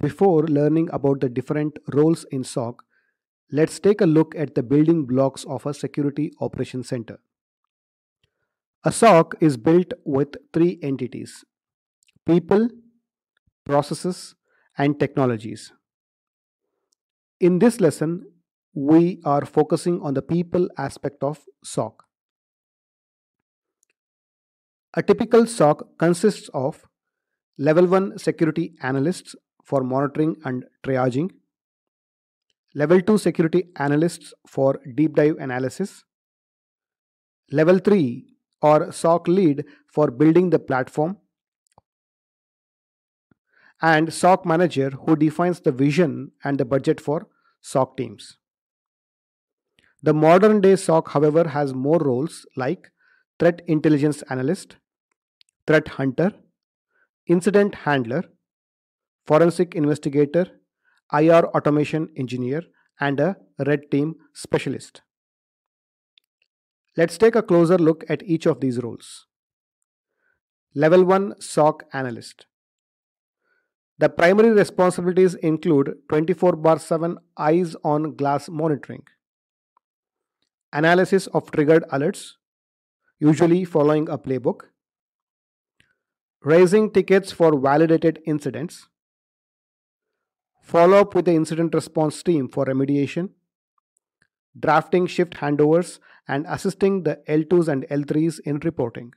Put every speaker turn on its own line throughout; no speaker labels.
Before learning about the different roles in SOC, let's take a look at the building blocks of a Security operation Center. A SOC is built with three entities people, processes, and technologies. In this lesson, we are focusing on the people aspect of SOC. A typical SOC consists of level 1 security analysts for monitoring and triaging. Level 2 security analysts for deep dive analysis. Level 3 or SOC lead for building the platform. And SOC manager who defines the vision and the budget for SOC teams. The modern day SOC, however, has more roles like threat intelligence analyst, threat hunter, incident handler, forensic investigator, IR automation engineer, and a red team specialist. Let's take a closer look at each of these roles. Level 1 SOC Analyst The primary responsibilities include 24 7 eyes on glass monitoring, analysis of triggered alerts, usually following a playbook, raising tickets for validated incidents, follow up with the incident response team for remediation, drafting shift handovers and assisting the L2s and L3s in reporting.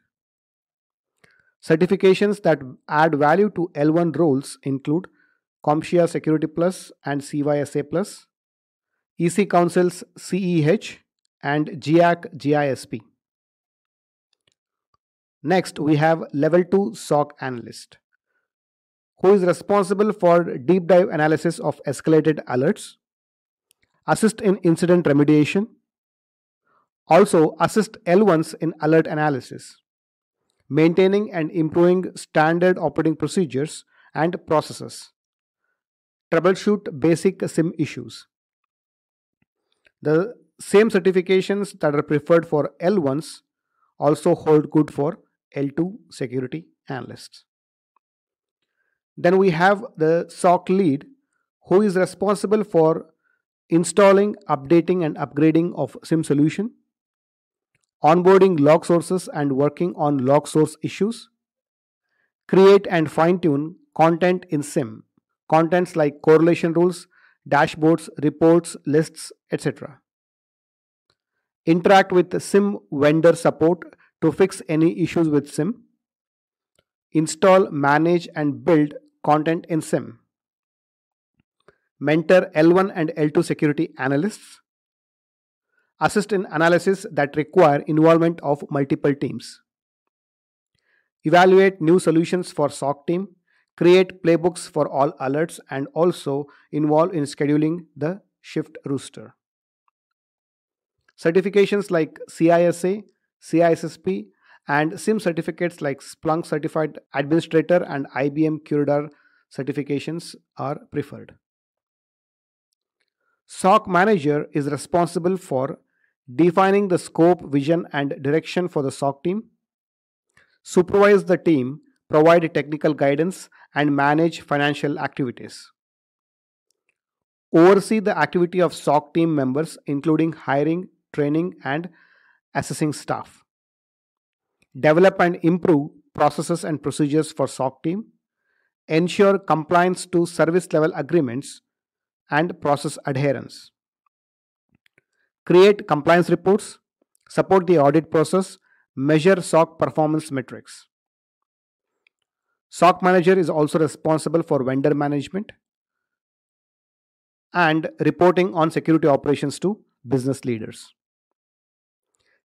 Certifications that add value to L1 roles include CompTIA Security Plus and CYSA Plus, EC Council's CEH, and GIAC GISP. Next, we have Level 2 SOC Analyst who is responsible for deep dive analysis of escalated alerts, assist in incident remediation, also assist L1s in alert analysis, maintaining and improving standard operating procedures and processes, troubleshoot basic SIM issues. The same certifications that are preferred for L1s also hold good for L2 security analysts. Then we have the SOC lead who is responsible for installing, updating and upgrading of SIM solution, onboarding log sources and working on log source issues, create and fine-tune content in SIM, contents like correlation rules, dashboards, reports, lists, etc. Interact with SIM vendor support to fix any issues with SIM install, manage, and build content in SIM. Mentor L1 and L2 security analysts. Assist in analysis that require involvement of multiple teams. Evaluate new solutions for SOC team. Create playbooks for all alerts and also involve in scheduling the shift rooster. Certifications like CISA, CISSP, and SIM certificates like Splunk Certified Administrator and IBM Curator certifications are preferred. SOC Manager is responsible for defining the scope, vision, and direction for the SOC team, supervise the team, provide technical guidance, and manage financial activities. Oversee the activity of SOC team members, including hiring, training, and assessing staff develop and improve processes and procedures for SOC team, ensure compliance to service level agreements and process adherence, create compliance reports, support the audit process, measure SOC performance metrics. SOC manager is also responsible for vendor management and reporting on security operations to business leaders.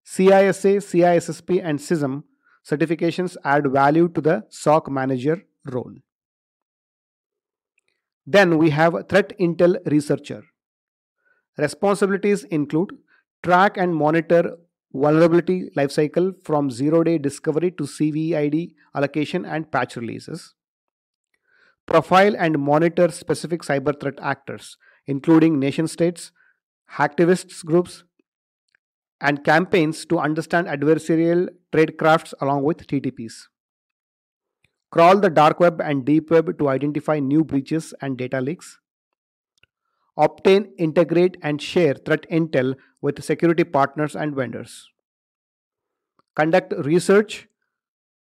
CISA, CISSP, and CISM certifications add value to the SOC manager role. Then we have Threat Intel Researcher. Responsibilities include track and monitor vulnerability lifecycle from zero day discovery to CVID allocation and patch releases. Profile and monitor specific cyber threat actors, including nation states, hacktivists groups, and campaigns to understand adversarial trade crafts along with TTPs. Crawl the dark web and deep web to identify new breaches and data leaks. Obtain, integrate, and share threat intel with security partners and vendors. Conduct research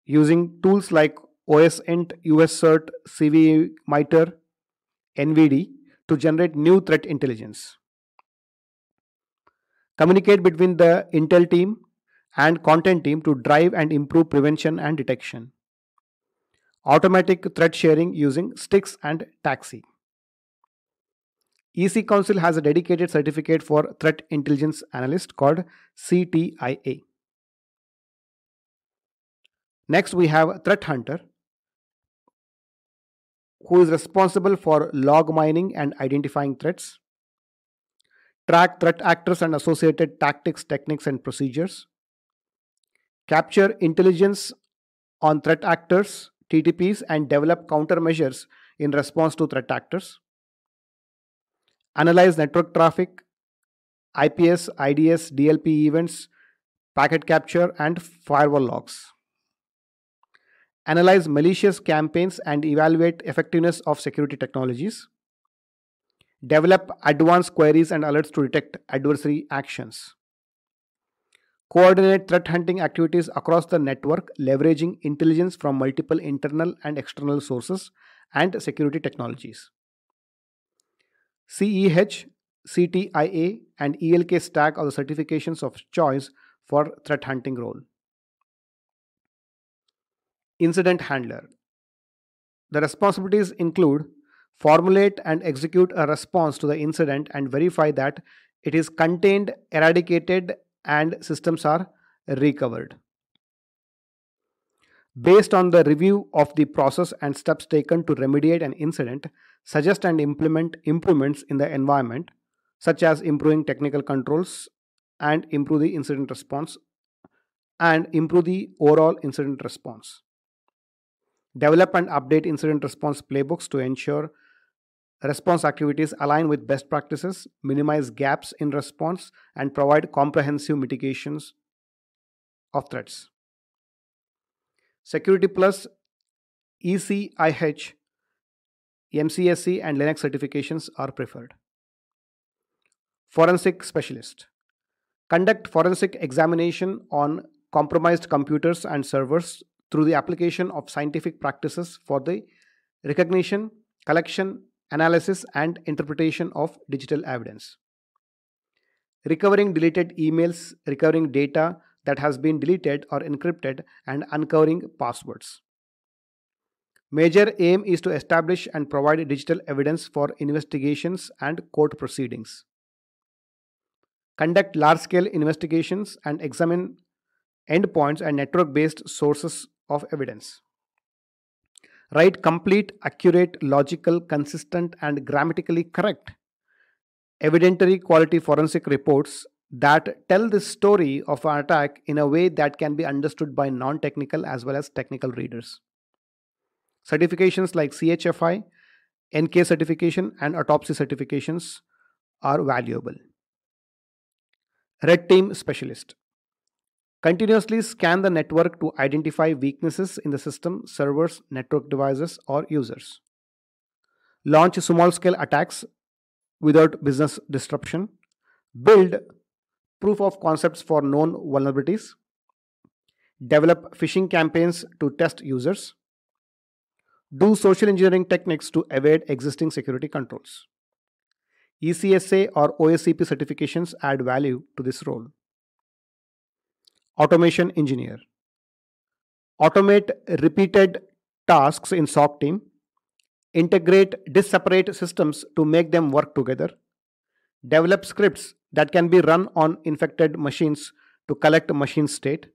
using tools like OSINT, USCert, CVMiter, NVD to generate new threat intelligence. Communicate between the intel team and content team to drive and improve prevention and detection. Automatic threat sharing using sticks and taxi. EC Council has a dedicated certificate for threat intelligence analyst called CTIA. Next, we have Threat Hunter, who is responsible for log mining and identifying threats track threat actors and associated tactics, techniques, and procedures, capture intelligence on threat actors, TTPs, and develop countermeasures in response to threat actors, analyze network traffic, IPS, IDS, DLP events, packet capture, and firewall logs. Analyze malicious campaigns and evaluate effectiveness of security technologies develop advanced queries and alerts to detect adversary actions, coordinate threat hunting activities across the network, leveraging intelligence from multiple internal and external sources and security technologies. CEH, CTIA, and ELK stack are the certifications of choice for threat hunting role. Incident handler. The responsibilities include formulate and execute a response to the incident and verify that it is contained, eradicated, and systems are recovered. Based on the review of the process and steps taken to remediate an incident, suggest and implement improvements in the environment, such as improving technical controls and improve the incident response and improve the overall incident response. Develop and update incident response playbooks to ensure Response activities align with best practices, minimize gaps in response, and provide comprehensive mitigations of threats. Security Plus, ECIH, MCSE, and Linux certifications are preferred. Forensic Specialist Conduct forensic examination on compromised computers and servers through the application of scientific practices for the recognition, collection, analysis and interpretation of digital evidence. Recovering deleted emails, recovering data that has been deleted or encrypted, and uncovering passwords. Major aim is to establish and provide digital evidence for investigations and court proceedings. Conduct large scale investigations and examine endpoints and network based sources of evidence. Write complete, accurate, logical, consistent, and grammatically correct evidentiary quality forensic reports that tell the story of an attack in a way that can be understood by non technical as well as technical readers. Certifications like CHFI, NK certification, and autopsy certifications are valuable. Red Team Specialist Continuously scan the network to identify weaknesses in the system, servers, network devices, or users. Launch small scale attacks without business disruption. Build proof of concepts for known vulnerabilities. Develop phishing campaigns to test users. Do social engineering techniques to evade existing security controls. ECSA or OSCP certifications add value to this role automation engineer. Automate repeated tasks in SOC team. Integrate disparate systems to make them work together. Develop scripts that can be run on infected machines to collect machine state.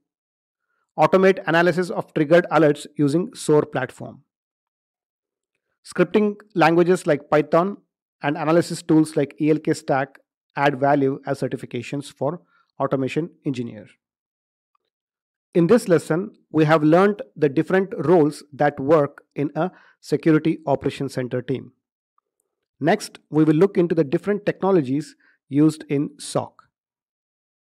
Automate analysis of triggered alerts using SOAR platform. Scripting languages like Python and analysis tools like ELK Stack add value as certifications for automation engineer. In this lesson, we have learned the different roles that work in a security operations center team. Next, we will look into the different technologies used in SOC.